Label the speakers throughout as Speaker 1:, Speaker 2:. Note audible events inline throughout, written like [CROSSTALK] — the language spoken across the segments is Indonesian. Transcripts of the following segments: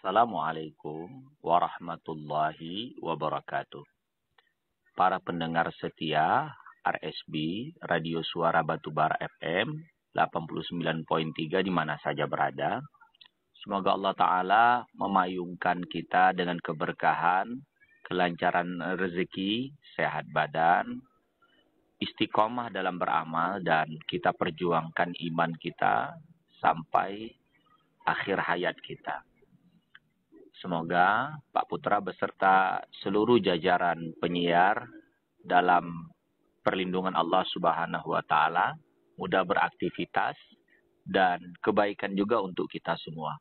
Speaker 1: Assalamualaikum warahmatullahi wabarakatuh. Para pendengar setia RSB Radio Suara Batubara FM 89.3 di mana saja berada. Semoga Allah Ta'ala memayungkan kita dengan keberkahan, kelancaran rezeki, sehat badan, istiqomah dalam beramal dan kita perjuangkan iman kita sampai akhir hayat kita. Semoga Pak Putra beserta seluruh jajaran penyiar dalam perlindungan Allah Subhanahu wa taala mudah beraktivitas dan kebaikan juga untuk kita semua.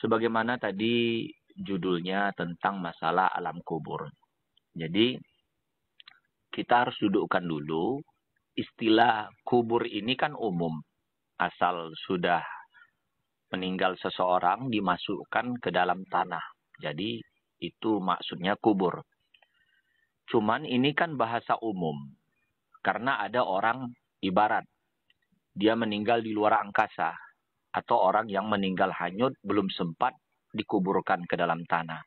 Speaker 1: Sebagaimana tadi judulnya tentang masalah alam kubur. Jadi kita harus dudukkan dulu istilah kubur ini kan umum asal sudah meninggal seseorang dimasukkan ke dalam tanah. Jadi itu maksudnya kubur. Cuman ini kan bahasa umum. Karena ada orang ibarat dia meninggal di luar angkasa atau orang yang meninggal hanyut belum sempat dikuburkan ke dalam tanah.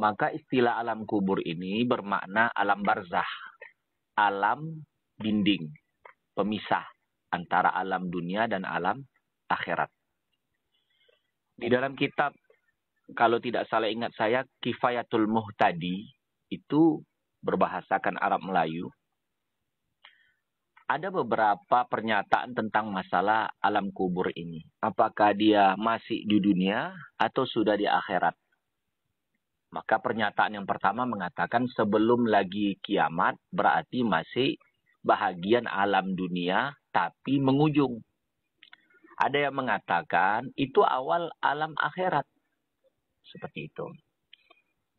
Speaker 1: Maka istilah alam kubur ini bermakna alam barzah, alam dinding, pemisah antara alam dunia dan alam akhirat. Di dalam kitab kalau tidak salah ingat saya Kifayatul Muhtadi itu berbahasakan Arab Melayu. Ada beberapa pernyataan tentang masalah alam kubur ini. Apakah dia masih di dunia atau sudah di akhirat? Maka pernyataan yang pertama mengatakan sebelum lagi kiamat berarti masih bahagian alam dunia tapi mengujung. Ada yang mengatakan itu awal alam akhirat. Seperti itu.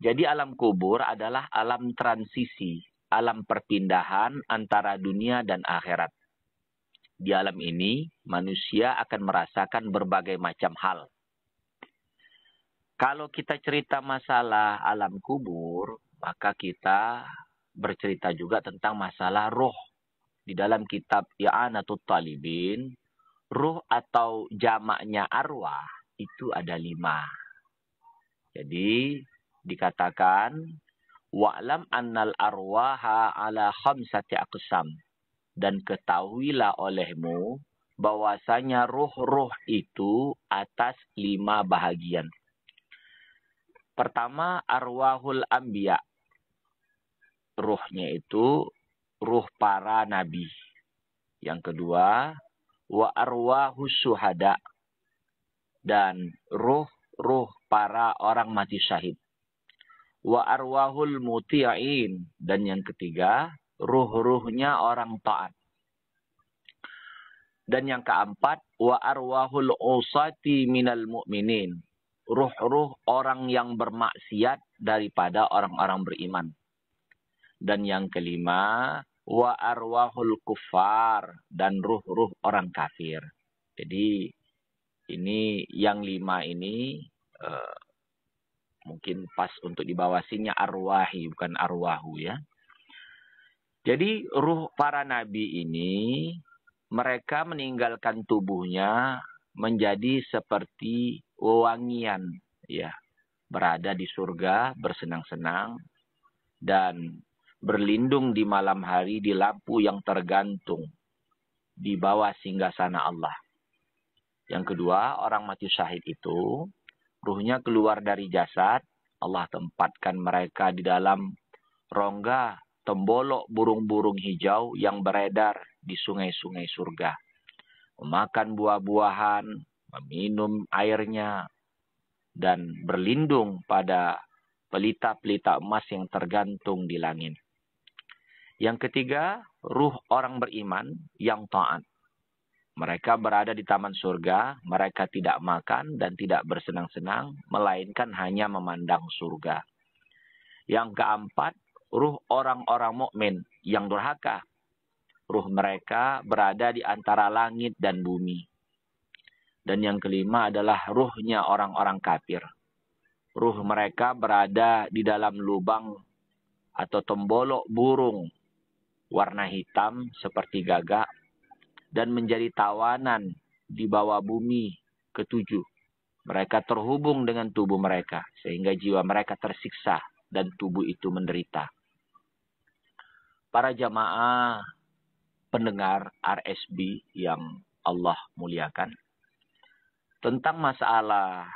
Speaker 1: Jadi alam kubur adalah alam transisi, alam perpindahan antara dunia dan akhirat. Di alam ini, manusia akan merasakan berbagai macam hal. Kalau kita cerita masalah alam kubur, maka kita bercerita juga tentang masalah roh. Di dalam kitab I'anatul Talibin, ruh atau jamaknya arwah itu ada lima. Jadi dikatakan wa'lam annal arwaha ala khamsati aqsam dan ketahuilah olehmu bahwasanya ruh-ruh itu atas lima bahagian. Pertama arwahul anbiya. Ruhnya itu ruh para nabi. Yang kedua wa arwahus syuhada dan ruh-ruh para orang mati syahid. Wa arwahul muti'in dan yang ketiga, ruh-ruhnya orang taat. Dan yang keempat, wa arwahul usati minal mu'minin. Ruh-ruh orang yang bermaksiat daripada orang-orang beriman. Dan yang kelima, wa arwahul kufar dan ruh-ruh orang kafir. Jadi ini yang lima ini uh, mungkin pas untuk dibawasinya arwahi bukan arwahu ya. Jadi ruh para nabi ini mereka meninggalkan tubuhnya menjadi seperti wewangian ya berada di surga bersenang-senang dan berlindung di malam hari di lampu yang tergantung di bawah singgasana Allah. Yang kedua, orang mati syahid itu ruhnya keluar dari jasad, Allah tempatkan mereka di dalam rongga tembolok burung-burung hijau yang beredar di sungai-sungai surga. Memakan buah-buahan, meminum airnya, dan berlindung pada pelita-pelita emas yang tergantung di langit. Yang ketiga, ruh orang beriman yang taat. Mereka berada di taman surga, mereka tidak makan dan tidak bersenang-senang, melainkan hanya memandang surga. Yang keempat, ruh orang-orang mukmin yang durhaka. Ruh mereka berada di antara langit dan bumi. Dan yang kelima adalah ruhnya orang-orang kafir. Ruh mereka berada di dalam lubang atau tembolok burung warna hitam seperti gagak, dan menjadi tawanan di bawah bumi ketujuh. Mereka terhubung dengan tubuh mereka, sehingga jiwa mereka tersiksa dan tubuh itu menderita. Para jamaah pendengar RSB yang Allah muliakan, tentang masalah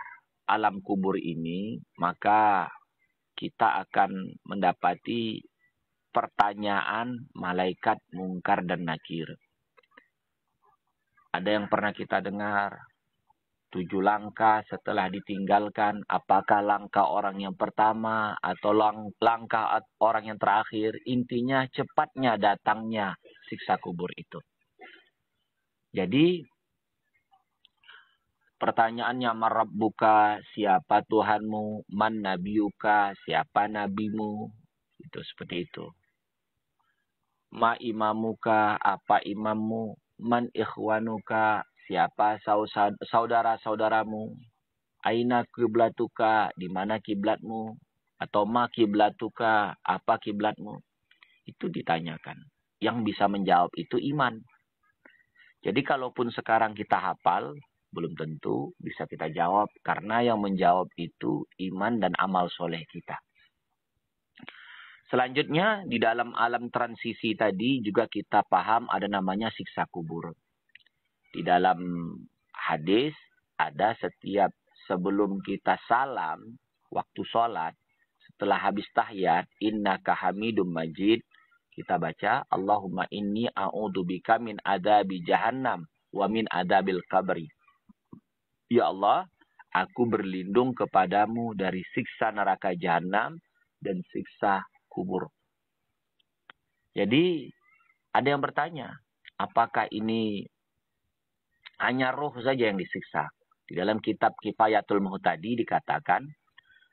Speaker 1: alam kubur ini, maka kita akan mendapati pertanyaan malaikat mungkar dan nakir. Ada yang pernah kita dengar, tujuh langkah setelah ditinggalkan, apakah langkah orang yang pertama atau lang langkah orang yang terakhir, intinya cepatnya datangnya siksa kubur itu. Jadi, pertanyaannya marab buka siapa Tuhanmu, man nabiuka, siapa nabimu, itu seperti itu ma imamuka, apa imammu, man ikhwanuka, siapa saudara-saudaramu, aina kiblatuka, di mana kiblatmu, atau ma kiblatuka, apa kiblatmu. Itu ditanyakan. Yang bisa menjawab itu iman. Jadi kalaupun sekarang kita hafal, belum tentu bisa kita jawab. Karena yang menjawab itu iman dan amal soleh kita. Selanjutnya, di dalam alam transisi tadi juga kita paham ada namanya siksa kubur. Di dalam hadis ada setiap sebelum kita salam, waktu sholat, setelah habis tahiyat, inna kahamidum majid, kita baca, Allahumma inni a'udubika min adabi jahannam wa min adabil kabri. Ya Allah, aku berlindung kepadamu dari siksa neraka jahannam dan siksa kubur. Jadi ada yang bertanya, apakah ini hanya roh saja yang disiksa? Di dalam kitab Kifayatul Mahu tadi dikatakan,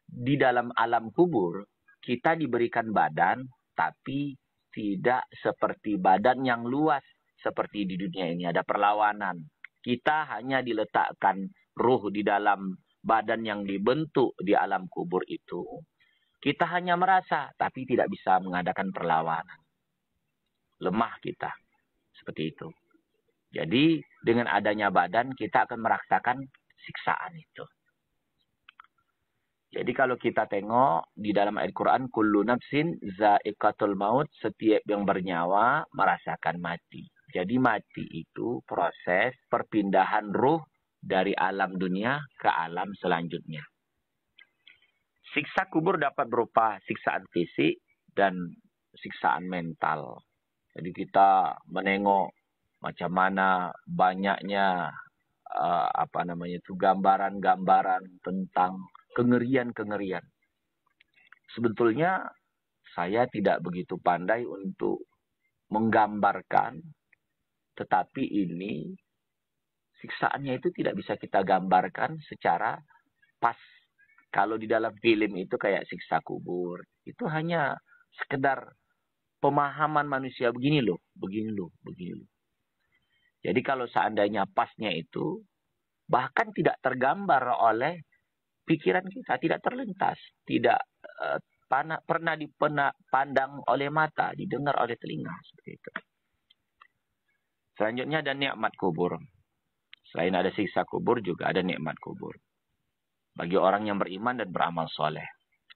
Speaker 1: di dalam alam kubur kita diberikan badan tapi tidak seperti badan yang luas seperti di dunia ini ada perlawanan. Kita hanya diletakkan ruh di dalam badan yang dibentuk di alam kubur itu kita hanya merasa, tapi tidak bisa mengadakan perlawanan. Lemah kita. Seperti itu. Jadi, dengan adanya badan, kita akan merasakan siksaan itu. Jadi kalau kita tengok di dalam Al-Quran, kullu nafsin za'iqatul maut, setiap yang bernyawa merasakan mati. Jadi mati itu proses perpindahan ruh dari alam dunia ke alam selanjutnya. Siksa kubur dapat berupa siksaan fisik dan siksaan mental. Jadi kita menengok macam mana banyaknya uh, apa namanya itu gambaran-gambaran tentang kengerian-kengerian. Sebetulnya saya tidak begitu pandai untuk menggambarkan, tetapi ini siksaannya itu tidak bisa kita gambarkan secara pas kalau di dalam film itu kayak siksa kubur, itu hanya sekedar pemahaman manusia begini loh, begini loh, begini loh. Jadi kalau seandainya pasnya itu bahkan tidak tergambar oleh pikiran kita, tidak terlintas, tidak uh, pana, pernah dipandang oleh mata, didengar oleh telinga seperti itu. Selanjutnya ada nikmat kubur. Selain ada siksa kubur juga ada nikmat kubur bagi orang yang beriman dan beramal soleh.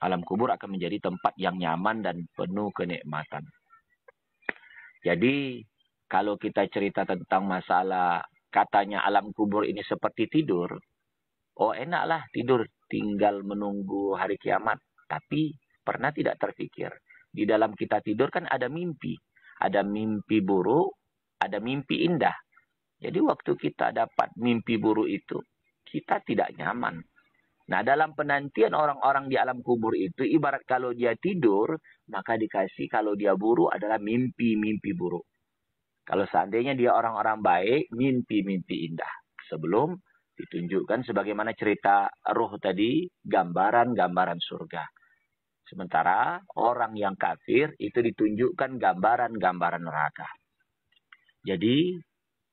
Speaker 1: Alam kubur akan menjadi tempat yang nyaman dan penuh kenikmatan. Jadi, kalau kita cerita tentang masalah katanya alam kubur ini seperti tidur, oh enaklah tidur, tinggal menunggu hari kiamat. Tapi pernah tidak terpikir, di dalam kita tidur kan ada mimpi. Ada mimpi buruk, ada mimpi indah. Jadi waktu kita dapat mimpi buruk itu, kita tidak nyaman Nah, dalam penantian orang-orang di alam kubur itu, ibarat kalau dia tidur, maka dikasih kalau dia buruk adalah mimpi-mimpi buruk. Kalau seandainya dia orang-orang baik, mimpi-mimpi indah. Sebelum ditunjukkan sebagaimana cerita roh tadi, gambaran-gambaran surga. Sementara orang yang kafir itu ditunjukkan gambaran-gambaran neraka. Jadi,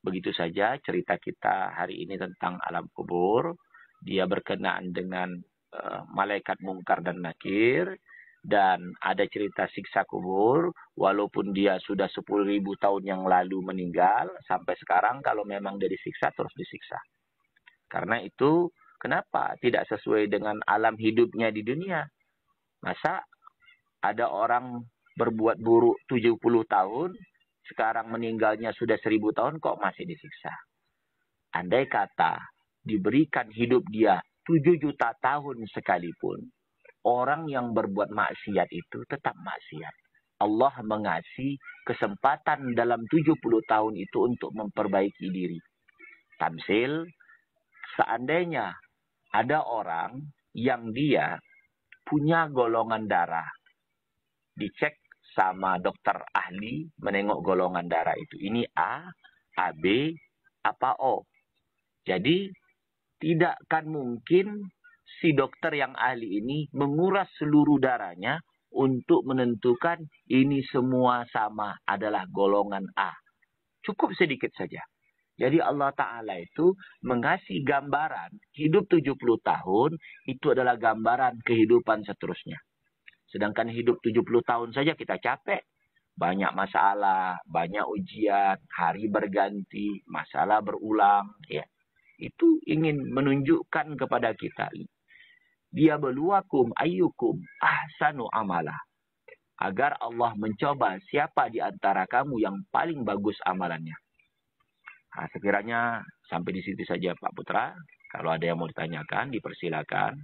Speaker 1: begitu saja cerita kita hari ini tentang alam kubur dia berkenaan dengan uh, malaikat mungkar dan nakir dan ada cerita siksa kubur walaupun dia sudah 10.000 tahun yang lalu meninggal sampai sekarang kalau memang dari siksa terus disiksa. Karena itu kenapa tidak sesuai dengan alam hidupnya di dunia? Masa ada orang berbuat buruk 70 tahun sekarang meninggalnya sudah 1000 tahun kok masih disiksa? Andai kata diberikan hidup dia 7 juta tahun sekalipun, orang yang berbuat maksiat itu tetap maksiat. Allah mengasihi kesempatan dalam 70 tahun itu untuk memperbaiki diri. Tamsil, seandainya ada orang yang dia punya golongan darah, dicek sama dokter ahli menengok golongan darah itu. Ini A, AB, apa O. Jadi tidak akan mungkin si dokter yang ahli ini menguras seluruh darahnya untuk menentukan ini semua sama adalah golongan A. Cukup sedikit saja. Jadi Allah Ta'ala itu mengasih gambaran hidup 70 tahun itu adalah gambaran kehidupan seterusnya. Sedangkan hidup 70 tahun saja kita capek. Banyak masalah, banyak ujian, hari berganti, masalah berulang. ya itu ingin menunjukkan kepada kita dia beluakum ayyukum ahsanu amalah agar Allah mencoba siapa di antara kamu yang paling bagus amalannya. Nah, sekiranya sampai di situ saja Pak Putra. Kalau ada yang mau ditanyakan, dipersilakan.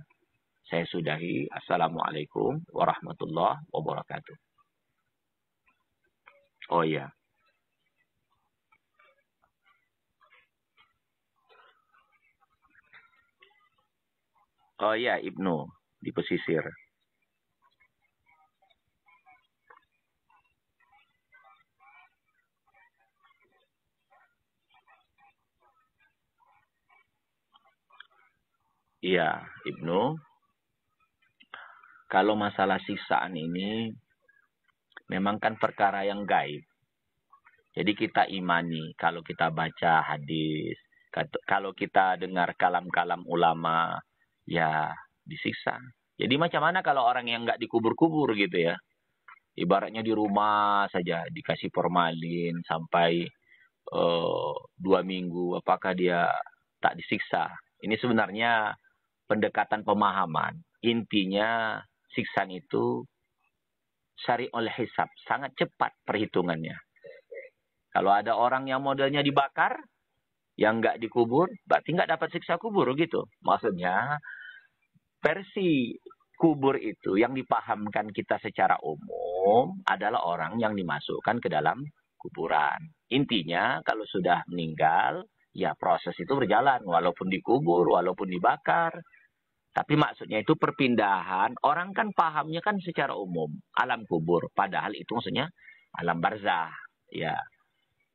Speaker 1: Saya sudahi. Assalamualaikum warahmatullahi wabarakatuh. Oh iya, Oh iya, Ibnu di pesisir. Iya, Ibnu. Kalau masalah sisaan ini memang kan perkara yang gaib. Jadi kita imani kalau kita baca hadis, kalau kita dengar kalam-kalam ulama, ya disiksa. Jadi macam mana kalau orang yang nggak dikubur-kubur gitu ya? Ibaratnya di rumah saja dikasih formalin sampai uh, dua minggu, apakah dia tak disiksa? Ini sebenarnya pendekatan pemahaman. Intinya siksaan itu sari oleh hisap, sangat cepat perhitungannya. Kalau ada orang yang modelnya dibakar, yang nggak dikubur, berarti nggak dapat siksa kubur gitu. Maksudnya versi kubur itu yang dipahamkan kita secara umum adalah orang yang dimasukkan ke dalam kuburan. Intinya kalau sudah meninggal, ya proses itu berjalan walaupun dikubur, walaupun dibakar. Tapi maksudnya itu perpindahan, orang kan pahamnya kan secara umum alam kubur, padahal itu maksudnya alam barzah, ya.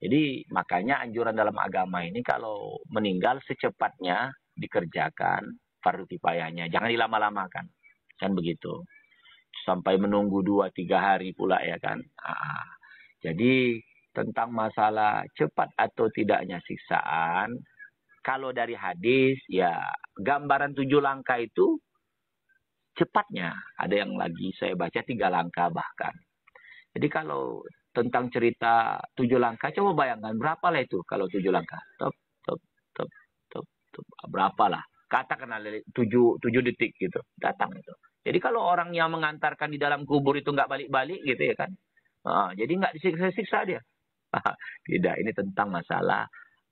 Speaker 1: Jadi makanya anjuran dalam agama ini kalau meninggal secepatnya dikerjakan fardu kifayahnya. Jangan dilama-lamakan. Kan begitu. Sampai menunggu dua tiga hari pula ya kan. Aa, ah, jadi tentang masalah cepat atau tidaknya siksaan. Kalau dari hadis ya gambaran tujuh langkah itu cepatnya. Ada yang lagi saya baca tiga langkah bahkan. Jadi kalau tentang cerita tujuh langkah. Coba bayangkan berapa lah itu kalau tujuh langkah. Top, top, top, top, top. Berapa lah katakanlah tujuh tujuh detik gitu datang itu jadi kalau orang yang mengantarkan di dalam kubur itu nggak balik-balik gitu ya kan nah, jadi nggak disiksa-siksa dia ah, tidak ini tentang masalah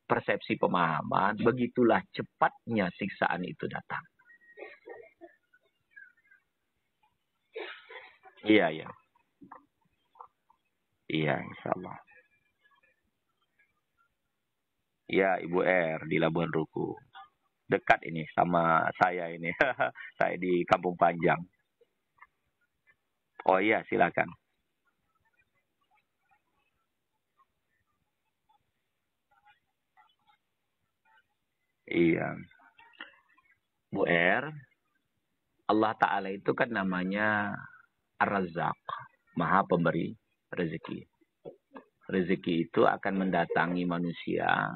Speaker 1: persepsi pemahaman begitulah cepatnya siksaan itu datang iya ya. iya Insya Allah. Ya, Ibu R di Labuan Ruku dekat ini sama saya ini. [LAUGHS] saya di Kampung Panjang. Oh iya, silakan. Iya. Bu Er, Allah Ta'ala itu kan namanya Ar-Razak, Maha Pemberi Rezeki. Rezeki itu akan mendatangi manusia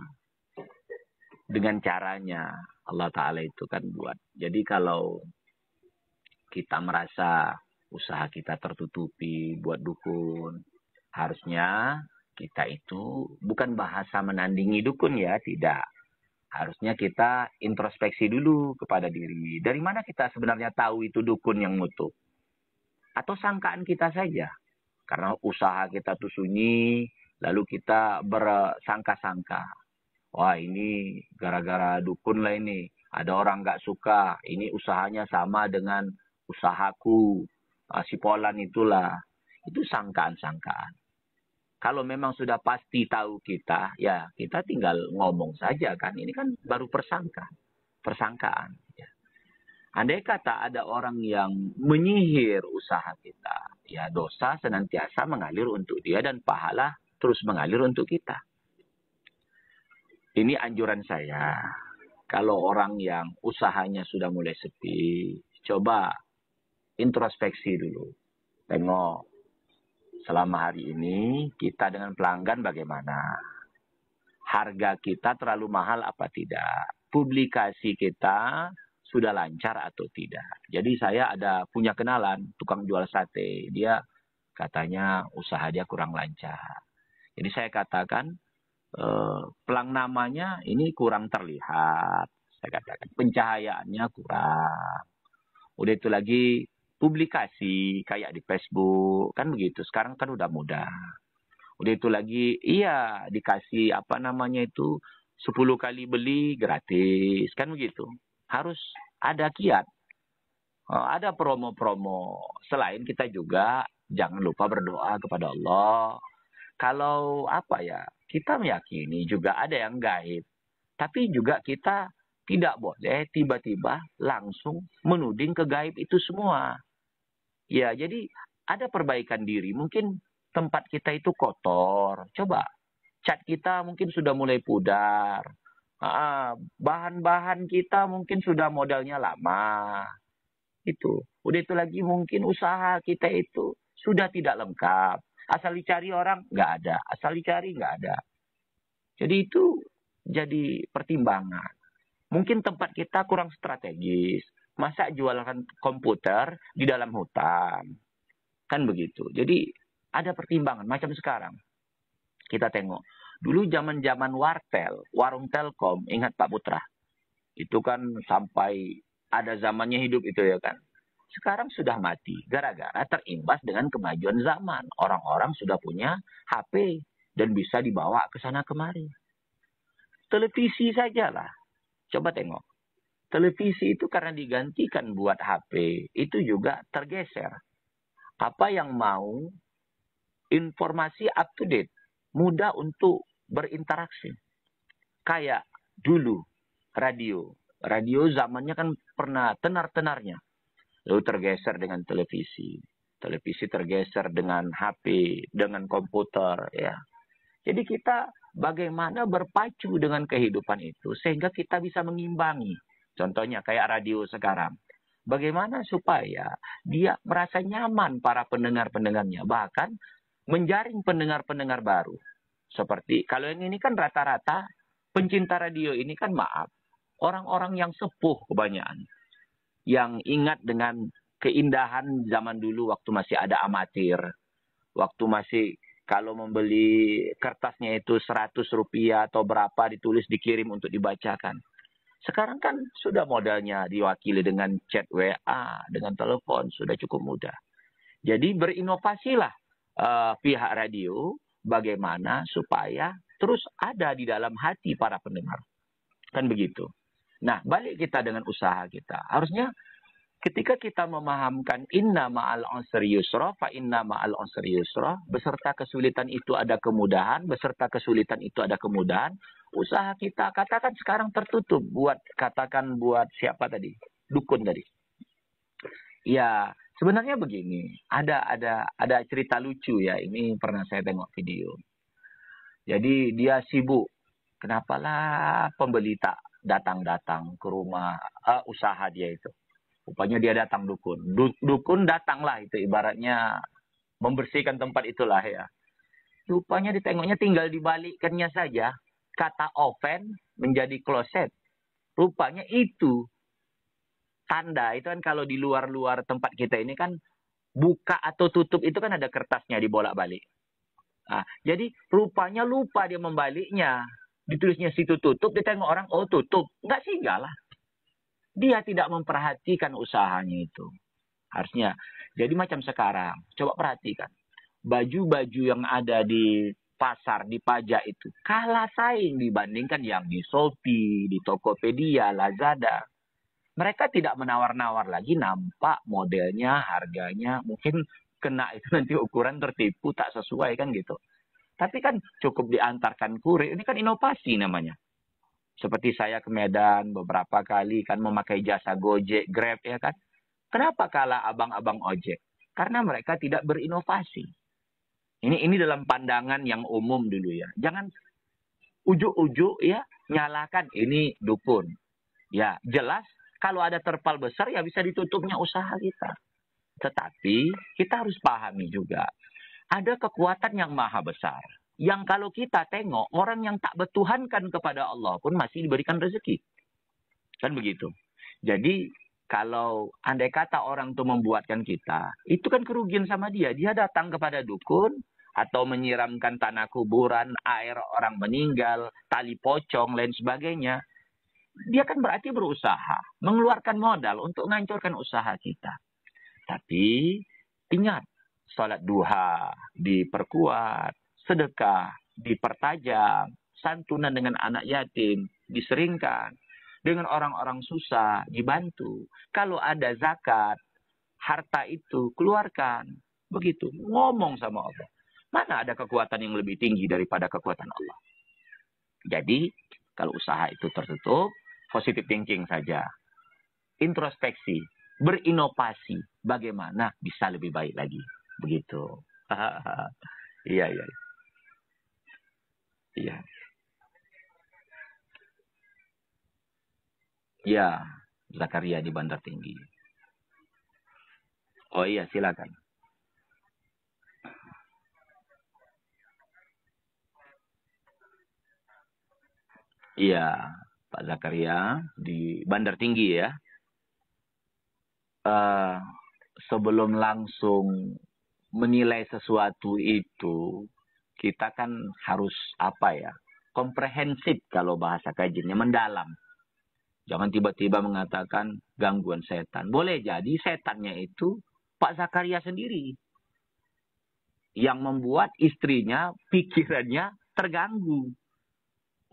Speaker 1: dengan caranya. Allah Ta'ala itu kan buat. Jadi kalau kita merasa usaha kita tertutupi buat dukun, harusnya kita itu bukan bahasa menandingi dukun ya, tidak. Harusnya kita introspeksi dulu kepada diri. Dari mana kita sebenarnya tahu itu dukun yang mutu? Atau sangkaan kita saja. Karena usaha kita tuh sunyi, lalu kita bersangka-sangka wah ini gara-gara dukun lah ini ada orang nggak suka ini usahanya sama dengan usahaku ah, si Polan itulah itu sangkaan-sangkaan kalau memang sudah pasti tahu kita ya kita tinggal ngomong saja kan ini kan baru persangka persangkaan ya. andai kata ada orang yang menyihir usaha kita ya dosa senantiasa mengalir untuk dia dan pahala terus mengalir untuk kita ini anjuran saya. Kalau orang yang usahanya sudah mulai sepi, coba introspeksi dulu. Tengok selama hari ini kita dengan pelanggan bagaimana? Harga kita terlalu mahal apa tidak? Publikasi kita sudah lancar atau tidak? Jadi saya ada punya kenalan tukang jual sate, dia katanya usaha dia kurang lancar. Jadi saya katakan Eh, pelang namanya ini kurang terlihat saya katakan pencahayaannya kurang udah itu lagi publikasi kayak di Facebook kan begitu sekarang kan udah mudah udah itu lagi iya dikasih apa namanya itu 10 kali beli gratis kan begitu harus ada kiat eh, ada promo-promo selain kita juga jangan lupa berdoa kepada Allah kalau apa ya kita meyakini juga ada yang gaib. Tapi juga kita tidak boleh tiba-tiba langsung menuding ke gaib itu semua. Ya, jadi ada perbaikan diri. Mungkin tempat kita itu kotor. Coba cat kita mungkin sudah mulai pudar. Bahan-bahan kita mungkin sudah modalnya lama. Itu. Udah itu lagi mungkin usaha kita itu sudah tidak lengkap Asal dicari orang, nggak ada. Asal dicari, nggak ada. Jadi itu jadi pertimbangan. Mungkin tempat kita kurang strategis. Masa jualan komputer di dalam hutan? Kan begitu. Jadi ada pertimbangan macam sekarang. Kita tengok. Dulu zaman-zaman wartel, warung telkom, ingat Pak Putra. Itu kan sampai ada zamannya hidup itu ya kan sekarang sudah mati gara-gara terimbas dengan kemajuan zaman. Orang-orang sudah punya HP dan bisa dibawa ke sana kemari. Televisi sajalah. Coba tengok. Televisi itu karena digantikan buat HP, itu juga tergeser. Apa yang mau informasi up to date, mudah untuk berinteraksi. Kayak dulu radio. Radio zamannya kan pernah tenar-tenarnya lalu tergeser dengan televisi televisi tergeser dengan HP dengan komputer ya jadi kita bagaimana berpacu dengan kehidupan itu sehingga kita bisa mengimbangi contohnya kayak radio sekarang bagaimana supaya dia merasa nyaman para pendengar-pendengarnya bahkan menjaring pendengar-pendengar baru seperti kalau yang ini kan rata-rata pencinta radio ini kan maaf orang-orang yang sepuh kebanyakan yang ingat dengan keindahan zaman dulu waktu masih ada amatir. Waktu masih kalau membeli kertasnya itu 100 rupiah atau berapa ditulis dikirim untuk dibacakan. Sekarang kan sudah modalnya diwakili dengan chat WA, dengan telepon, sudah cukup mudah. Jadi berinovasilah uh, pihak radio bagaimana supaya terus ada di dalam hati para pendengar. Kan begitu. Nah, balik kita dengan usaha kita. Harusnya ketika kita memahamkan inna ma'al usri yusra fa inna ma'al usri yusra, beserta kesulitan itu ada kemudahan, beserta kesulitan itu ada kemudahan, usaha kita katakan sekarang tertutup buat katakan buat siapa tadi? Dukun tadi. Ya, sebenarnya begini, ada ada ada cerita lucu ya. Ini pernah saya tengok video. Jadi dia sibuk. Kenapalah pembeli tak datang-datang ke rumah uh, usaha dia itu. Rupanya dia datang dukun. Du dukun datanglah itu ibaratnya membersihkan tempat itulah ya. Rupanya ditengoknya tinggal dibalikkannya saja. Kata oven menjadi kloset. Rupanya itu tanda itu kan kalau di luar-luar tempat kita ini kan buka atau tutup itu kan ada kertasnya dibolak-balik. Nah, jadi rupanya lupa dia membaliknya ditulisnya situ tutup, ditengok orang, oh tutup. Enggak enggak lah. Dia tidak memperhatikan usahanya itu. Harusnya. Jadi macam sekarang, coba perhatikan. Baju-baju yang ada di pasar, di pajak itu kalah saing dibandingkan yang di Shopee, di Tokopedia, Lazada. Mereka tidak menawar-nawar lagi, nampak modelnya, harganya, mungkin kena itu nanti ukuran tertipu, tak sesuai kan gitu. Tapi kan cukup diantarkan kurir, ini kan inovasi namanya. Seperti saya ke Medan beberapa kali kan memakai jasa Gojek, Grab ya kan. Kenapa kalah abang-abang ojek? Karena mereka tidak berinovasi. Ini ini dalam pandangan yang umum dulu ya. Jangan ujuk-ujuk ya nyalakan ini dukun. Ya, jelas kalau ada terpal besar ya bisa ditutupnya usaha kita. Tetapi kita harus pahami juga ada kekuatan yang maha besar. Yang kalau kita tengok, orang yang tak bertuhankan kepada Allah pun masih diberikan rezeki. Kan begitu. Jadi kalau andai kata orang itu membuatkan kita, itu kan kerugian sama dia. Dia datang kepada dukun atau menyiramkan tanah kuburan, air orang meninggal, tali pocong, lain sebagainya. Dia kan berarti berusaha, mengeluarkan modal untuk menghancurkan usaha kita. Tapi ingat, Sholat duha diperkuat, sedekah dipertajam, santunan dengan anak yatim diseringkan, dengan orang-orang susah dibantu. Kalau ada zakat, harta itu keluarkan. Begitu, ngomong sama Allah. Mana ada kekuatan yang lebih tinggi daripada kekuatan Allah. Jadi, kalau usaha itu tertutup, positive thinking saja. Introspeksi, berinovasi, bagaimana bisa lebih baik lagi begitu [LAUGHS] iya iya iya ya Zakaria di Bandar Tinggi oh iya silakan Iya, Pak Zakaria di Bandar Tinggi ya. Uh, sebelum langsung menilai sesuatu itu kita kan harus apa ya komprehensif kalau bahasa kajiannya mendalam. Jangan tiba-tiba mengatakan gangguan setan. Boleh jadi setannya itu Pak Zakaria sendiri yang membuat istrinya pikirannya terganggu.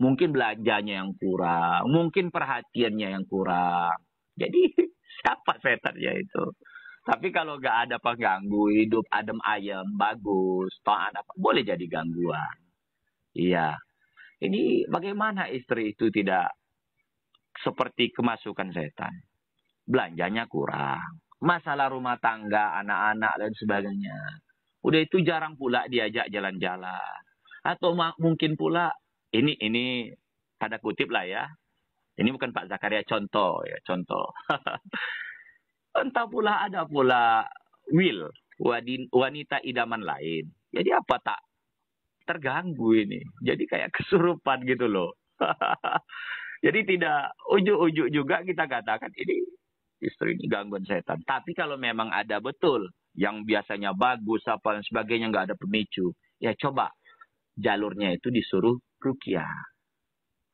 Speaker 1: Mungkin belanjanya yang kurang, mungkin perhatiannya yang kurang. Jadi [LAUGHS] siapa setannya itu? Tapi kalau nggak ada pengganggu, hidup adem ayem, bagus, toh apa, boleh jadi gangguan. Iya. Ini bagaimana istri itu tidak seperti kemasukan setan? Belanjanya kurang. Masalah rumah tangga, anak-anak, dan sebagainya. Udah itu jarang pula diajak jalan-jalan. Atau mungkin pula, ini ini tanda kutip lah ya. Ini bukan Pak Zakaria contoh ya, contoh. [LAUGHS] entah pula ada pula will wanita idaman lain. Jadi apa tak terganggu ini. Jadi kayak [LAUGHS] kesurupan gitu loh. [LAUGHS] Jadi tidak ujuk-ujuk juga kita katakan ini istri ini gangguan setan. Tapi kalau memang ada betul yang biasanya bagus apa dan sebagainya nggak ada pemicu, ya coba jalurnya itu disuruh rukia,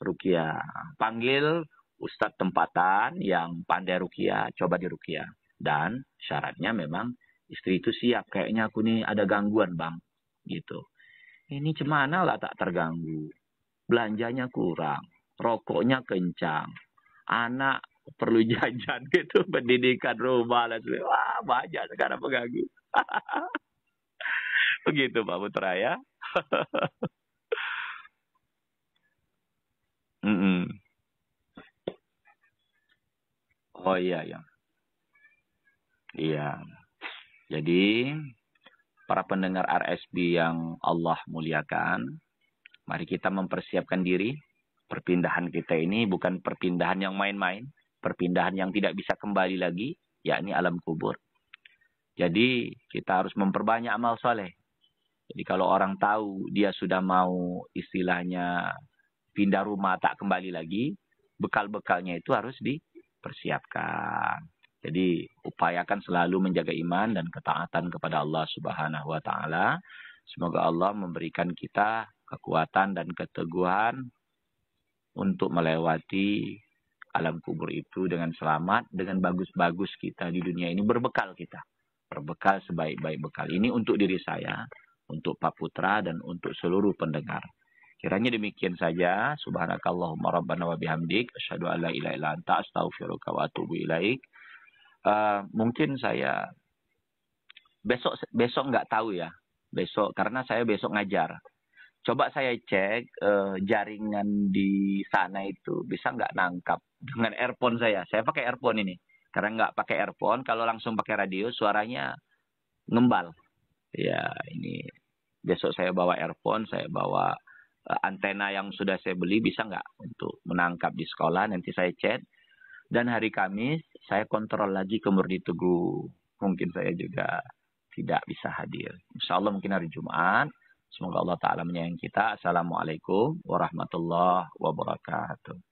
Speaker 1: rukia panggil ustadz tempatan yang pandai rukia, coba dirukia. Dan syaratnya memang istri itu siap, kayaknya aku nih ada gangguan bang, gitu. Ini cemana lah tak terganggu, belanjanya kurang, rokoknya kencang, anak perlu [LAUGHS] jajan gitu, pendidikan rumah, dan wah banyak sekarang pengganggu. [LAUGHS] Begitu Pak Putra ya. [LAUGHS] mm -mm. Oh iya ya. Iya. Jadi para pendengar RSB yang Allah muliakan, mari kita mempersiapkan diri. Perpindahan kita ini bukan perpindahan yang main-main, perpindahan yang tidak bisa kembali lagi, yakni alam kubur. Jadi kita harus memperbanyak amal soleh. Jadi kalau orang tahu dia sudah mau istilahnya pindah rumah tak kembali lagi, bekal-bekalnya itu harus di persiapkan. Jadi upayakan selalu menjaga iman dan ketaatan kepada Allah Subhanahu wa taala. Semoga Allah memberikan kita kekuatan dan keteguhan untuk melewati alam kubur itu dengan selamat, dengan bagus-bagus kita di dunia ini berbekal kita. Berbekal sebaik-baik bekal. Ini untuk diri saya, untuk Pak Putra dan untuk seluruh pendengar. Kiranya demikian saja. Subhanakallahumma rabbana wa bihamdik. Asyadu an la ilaha illa anta astaghfiruka wa atubu ilaik. Uh, mungkin saya besok besok nggak tahu ya. Besok karena saya besok ngajar. Coba saya cek uh, jaringan di sana itu bisa nggak nangkap dengan earphone saya. Saya pakai earphone ini. Karena nggak pakai earphone, kalau langsung pakai radio suaranya ngembal. Ya, ini besok saya bawa earphone, saya bawa Eh, antena yang sudah saya beli bisa nggak untuk menangkap di sekolah nanti saya chat dan hari Kamis saya kontrol lagi ke Murni Teguh mungkin saya juga tidak bisa hadir Insya Allah mungkin hari Jumat semoga Allah Taala menyayangi kita Assalamualaikum warahmatullahi wabarakatuh